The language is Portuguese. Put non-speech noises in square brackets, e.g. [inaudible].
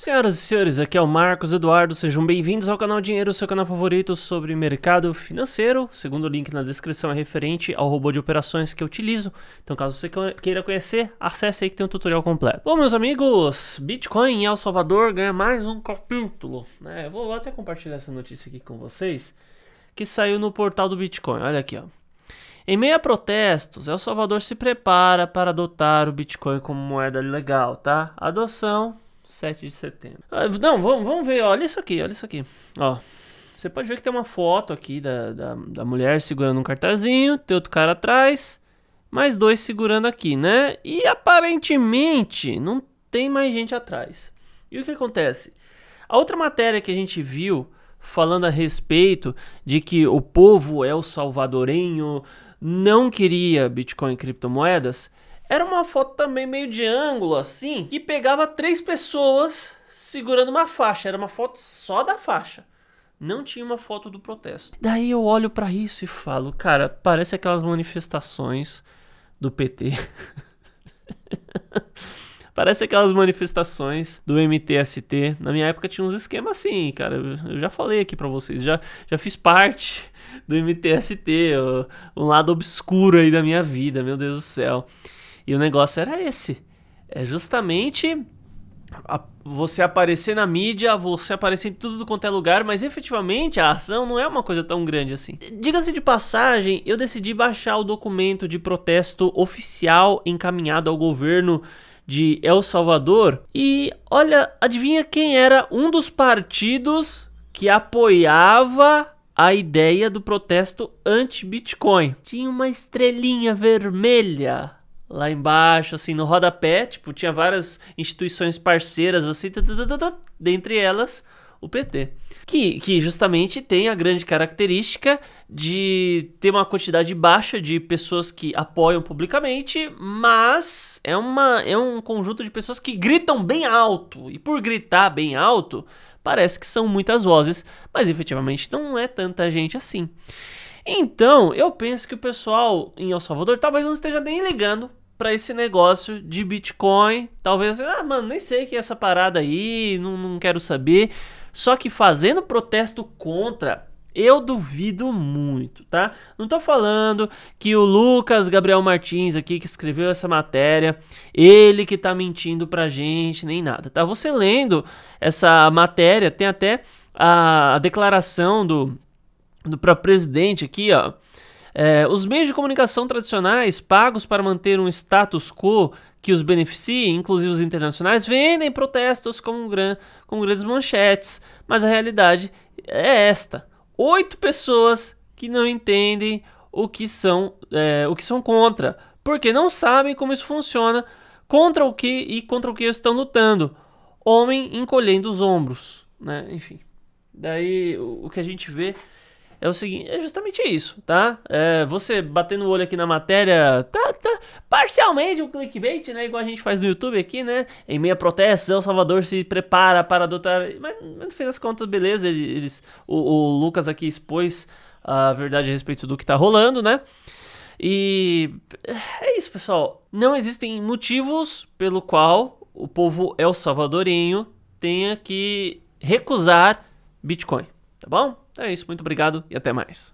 Senhoras e senhores, aqui é o Marcos Eduardo, sejam bem-vindos ao canal Dinheiro, seu canal favorito sobre mercado financeiro. O segundo link na descrição é referente ao robô de operações que eu utilizo, então caso você queira conhecer, acesse aí que tem um tutorial completo. Bom, meus amigos, Bitcoin em El Salvador ganha mais um capítulo. Né? Eu vou até compartilhar essa notícia aqui com vocês, que saiu no portal do Bitcoin, olha aqui ó. Em meio a protestos, El Salvador se prepara para adotar o Bitcoin como moeda legal, tá? Adoção 7 de setembro. Ah, não, vamos, vamos ver. Olha isso aqui, olha isso aqui. Ó. Você pode ver que tem uma foto aqui da, da, da mulher segurando um cartazinho, tem outro cara atrás, mais dois segurando aqui, né? E aparentemente não tem mais gente atrás. E o que acontece? A outra matéria que a gente viu falando a respeito de que o povo é o salvadorenho, não queria Bitcoin e criptomoedas, era uma foto também meio de ângulo assim, que pegava três pessoas segurando uma faixa, era uma foto só da faixa. Não tinha uma foto do protesto. Daí eu olho para isso e falo, cara, parece aquelas manifestações do PT. [laughs] Parece aquelas manifestações do MTST. Na minha época tinha uns esquemas assim, cara. Eu já falei aqui para vocês, já, já fiz parte do MTST, um lado obscuro aí da minha vida, meu Deus do céu. E o negócio era esse. É justamente a, você aparecer na mídia, você aparecer em tudo quanto é lugar, mas efetivamente a ação não é uma coisa tão grande assim. Diga-se de passagem, eu decidi baixar o documento de protesto oficial encaminhado ao governo de El Salvador e olha, adivinha quem era um dos partidos que apoiava a ideia do protesto anti-Bitcoin. Tinha uma estrelinha vermelha lá embaixo, assim, no rodapé, tipo, tinha várias instituições parceiras, assim, tata, tá, tá, tá, dentre elas o PT. Que, que justamente tem a grande característica de ter uma quantidade baixa de pessoas que apoiam publicamente, mas é, uma, é um conjunto de pessoas que gritam bem alto. E por gritar bem alto, parece que são muitas vozes, mas efetivamente não é tanta gente assim. Então, eu penso que o pessoal em El Salvador talvez não esteja nem ligando para esse negócio de Bitcoin. Talvez, ah, mano, nem sei que é essa parada aí, não, não quero saber. Só que fazendo protesto contra eu duvido muito, tá? Não tô falando que o Lucas Gabriel Martins aqui que escreveu essa matéria, ele que tá mentindo pra gente, nem nada, tá? Você lendo essa matéria, tem até a, a declaração do, do próprio presidente aqui, ó. É, os meios de comunicação tradicionais, pagos para manter um status quo que os beneficie, inclusive os internacionais, vendem protestos com, gran, com grandes manchetes, mas a realidade é esta: oito pessoas que não entendem o que são, é, o que são contra, porque não sabem como isso funciona, contra o que e contra o que estão lutando. Homem encolhendo os ombros, né? Enfim. Daí o, o que a gente vê é o seguinte, é justamente isso, tá? É, você batendo o olho aqui na matéria, tá, tá parcialmente um clickbait, né? Igual a gente faz no YouTube aqui, né? Em meia protestos, El Salvador se prepara para adotar. Mas, mas no fim das contas, beleza, eles. O, o Lucas aqui expôs a verdade a respeito do que tá rolando, né? E é isso, pessoal. Não existem motivos pelo qual o povo El Salvadorinho tenha que recusar Bitcoin, tá bom? Então é isso, muito obrigado e até mais.